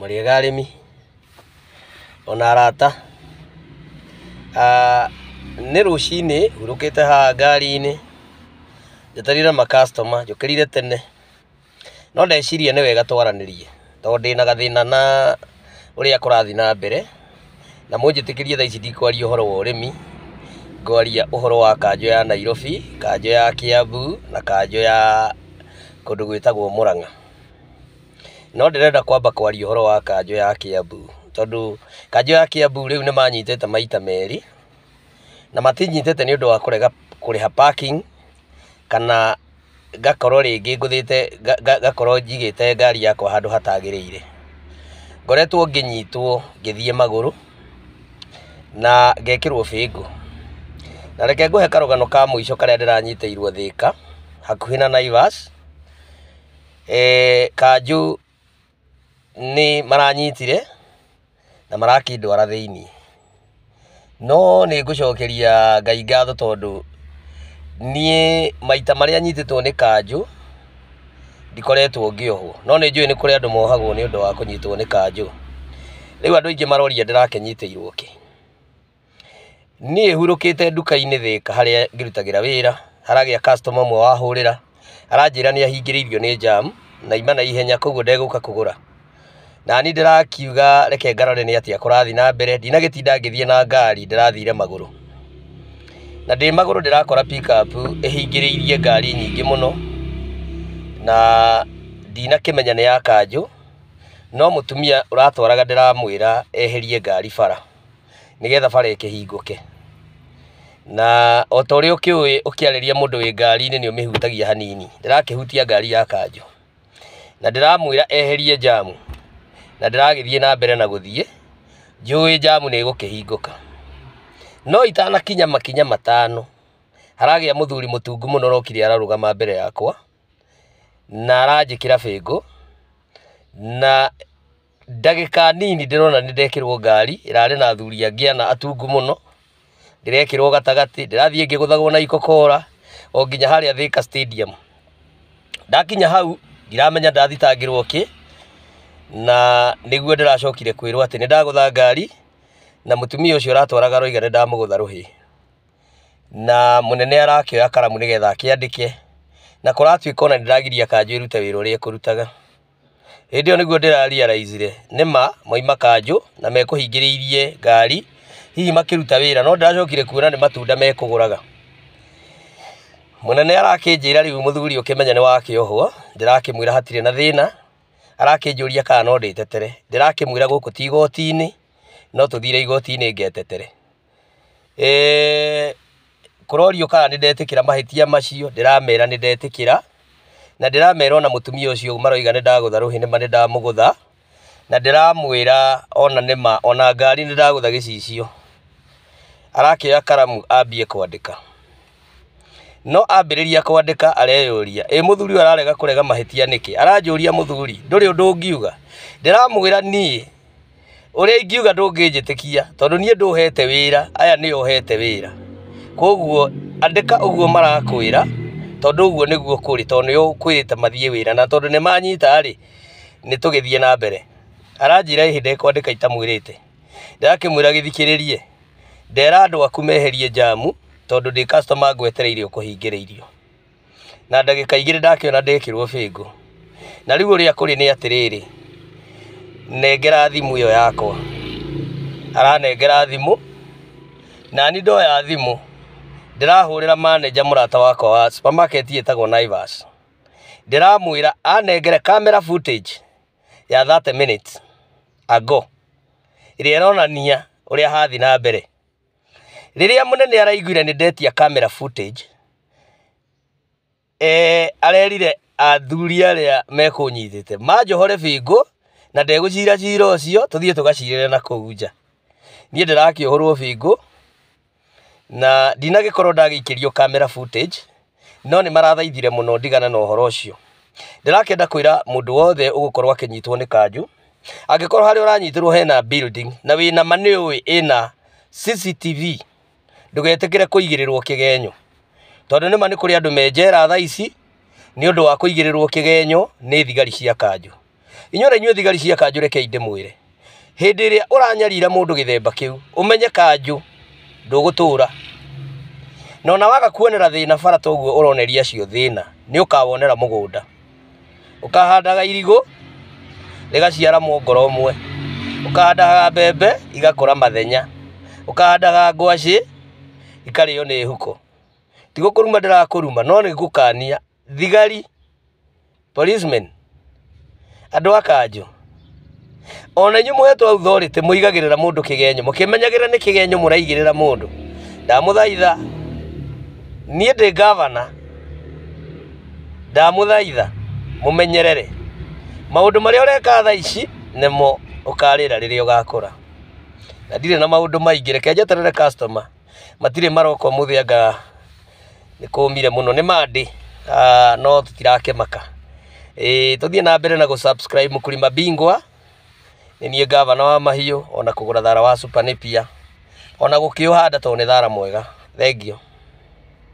muriega arimi ona arata ah, nä rå cinä hurå kä te haha ngari-inä njeterire makastoma njå kä rire tene no ndeciria nä wega twaranä rie tondå ndä na gathä na na å rä a kå rathiä na mbere na må njä tä kä rie thaici ndikwaria å horo wa å rä mi ngwaria å horo wa kanjo ya nairobi kanjo ya kiambu na kanjo ya kå ndå gwä tagwo må rang'a no ndirenda kwamba kwaria uhoro wa kanjo ya Kiambu tondu kanjo ya Kiambu riu ni manyitete maita meri na matinyitĩte ni ũndũ wa kũrega kũrĩha parking kana ngakorwo ringi nguthite ngakorwo njigĩte ngari yakwa handu hatagĩrĩire ngoretwo nginyitwo ngĩthiĩ maguru na ngekĩrwo fingo na reke ngũhe karũgano ka mũico karĩa ndĩranyitĩirwo thĩka hakuhi na Naivas eh, kanjũ ni maranyitire na marakindwara thiini no ni ngucokeria ngai ngatho tondu nie maita maria nyititwo ni kanju ndikoretwo ngiohwo no ni njui ni kuri andu mohagwo ni undu wa kunyitwo ni kanju riu andu aingi maroria ndirakenyitiirwo ki nie hurukite nduka-ini thika haria ngirutagira wira haragia customer mwe wahurira aranjira ni ahingiririo ni jam na imana ihenya koguo ndeguka kugura na ni ndĩrakiuga reke ngarore nĩ atĩa kurathi na mbere ndinagĩtinda ngĩthiĩ na ngari ndĩrathire magũrũ na ndĩ magũrũ ndĩrakora pickup ĩhingĩrĩirie ngari nyingĩ mũno na ndinakĩmenya nĩ ya kanjũ no mũtumia ũratwaraga ndĩramwĩra eherie ngari bara nĩgetha bara ĩkĩhingũke na o ta ũrĩa ũkĩũĩ ũkĩarĩria mũndũ wĩ ngari-inĩ nĩ ũmĩhutagia hanini ndĩrakĩhutia ngari ya kanjũ na ndĩramwĩra eherie jamu na ndiragithie na mbere na guthie njui jamu nä gå kä hingåka no itanakinya makinya matano haragä a må thuri må tungu må no mbere yakwa na aranjä kä na dagika nini ndirona rona nä ndekä rwo ngari ä rarä na athuri angä ana atungu muno ndirekirwo gatagati ndirathie rwo gatagatä na ikokora o nginya harä a thä ndakinya hau ndiramenya ndathitangirwo ki okay? na niguo ndiracokire kwirwo ati nindagutha ngari na mutumia ucio uratwaraga roiga ndamugutha ruhi na munene arakioya karamu nigetha akiandike na kuratuika ona ndiragiria kanjũ ĩrute wĩra ũrĩa ĩkũrutaga hĩndĩ ĩyo nĩguo ndĩrariaraicire nĩma moima kanjũ na mekũhingĩrĩirie ngari hihi makĩruta wĩra no ndĩracokire kuona nĩ matunda mekũgũraga mũnene arakĩnjĩra rĩu mũthuri ũkĩmenya nĩ wakĩohwo ndĩrakĩmwĩra hatirĩ na thĩna arakinjuria kana no nditetere ndirakimwira guku ti igoti-ini no tuthire igoti-ini ngetetere eh kurorio kana nindetikira mahitia macio ndiramera nindetikira na ndiramera ona mutumia ucio maroiga nindagutharuhi nima ndamugutha na ndiramwira ona nima ona ngari ndagutha gicicio arakioya karamu ambie kwandika No ambĩrĩria kwandĩka areyũria, ĩ mũthuri ũyũ ararega kũrega mahĩtia nĩkĩ? Aranjũria mũthuri, ndũrĩ ũndũ ũngiuga? Ndĩramwĩra niĩ ũrĩa ingiuga ndũngĩnjĩtĩkia tondũ niĩ ndũhete wĩra, aya nĩo ũhete wĩra. Koguo andĩka ũguo marakwĩra tondũ uguo nĩguo kũrĩ tondũ nĩ ũkwĩrĩte mathiĩ wira na tondũ nĩmanyita-rĩ, nĩtũgĩthiĩ na mbere. Aranjĩra ĩhĩ ndekwandĩka itamwĩrĩte. Ndĩrakĩmwĩra githikiririe ndera andũ aku meherie jamu tondu ndi customer ngwetereire ukuhingire irio na ndagika igiri ndakiona ndekirwo fingo na riu uria kuri ni atiriri nengera thimu iyo yakwa aranengera thimu na ni nani ya thimu ndirahurira manager murata wakwa wa supermarket yitagwo Naivas ndiramwira anengere camera footage ya 30 minutes ago ĩrĩa ĩronania ũrĩa hathi na mbere riria munene araiguire ni ndetia camera footage eh arerire athuri aria mekunyitite manjohore bingo na ndegucira cira ucio tuthie tugacirire na kuu nja niä ndä rakĩohorwo bingo na ndinagĩkorwo ndagĩikĩrio camera footage no nĩ marathaithire muno ndigana na ũhoro ũcio ndĩrakenda kwĩra mũndũ wothe ũgũkorwo akĩnyitwo nĩ kanjũ angĩkorwo harĩa ũranyitĩrwo hena building na wĩna ma nĩũĩ ĩna CCTV ndũgetĩkĩre kuigirirwo kigenyo tondu nima ni kuri andu mejera njera thaa ici nĩ ũndũ wa kuigirirwo kigenyo ni thigari cia kanjo inyore nyu thigari cia kanjo reke rekei ndĩmwĩre hĩndĩ uranyarira mundu githemba kiu umenye kanjo ndugutura no na waga kuonera thĩna bara toguo ũroneria acio thĩna nĩ ũkawonera mũgũnda ũkahandaga irigũ rĩgaciara mwongoro ũmwe ukahandaga mbembe igakũra mathenya ukahandaga ngwacĩ ikari yone huko tigå kuruma ruma kuruma ruma no nä ngåkania thigari policemen andå a ona inyuä må hetwo authority må igagä rä ra må ndå kä genyo må kä menyagä ra nä kä genyo må raigä rä ra må ndå ndamå thaitha niä ndä ngavana ndamå thaitha må menyerere maå ndå marä a å tha ici nemo å karä ra rä rä na ndirä na maå ndå maingä reke customer matirä maroko må thä anga nä kå mire må no nä mandä no tå e, tå thiä na mbere na gå subscribe kå bingwa nä niä ngavana wa mahiå ona kå gå ra thara wa supanipia ona gå kä å handa tondå nä thara mwega thengio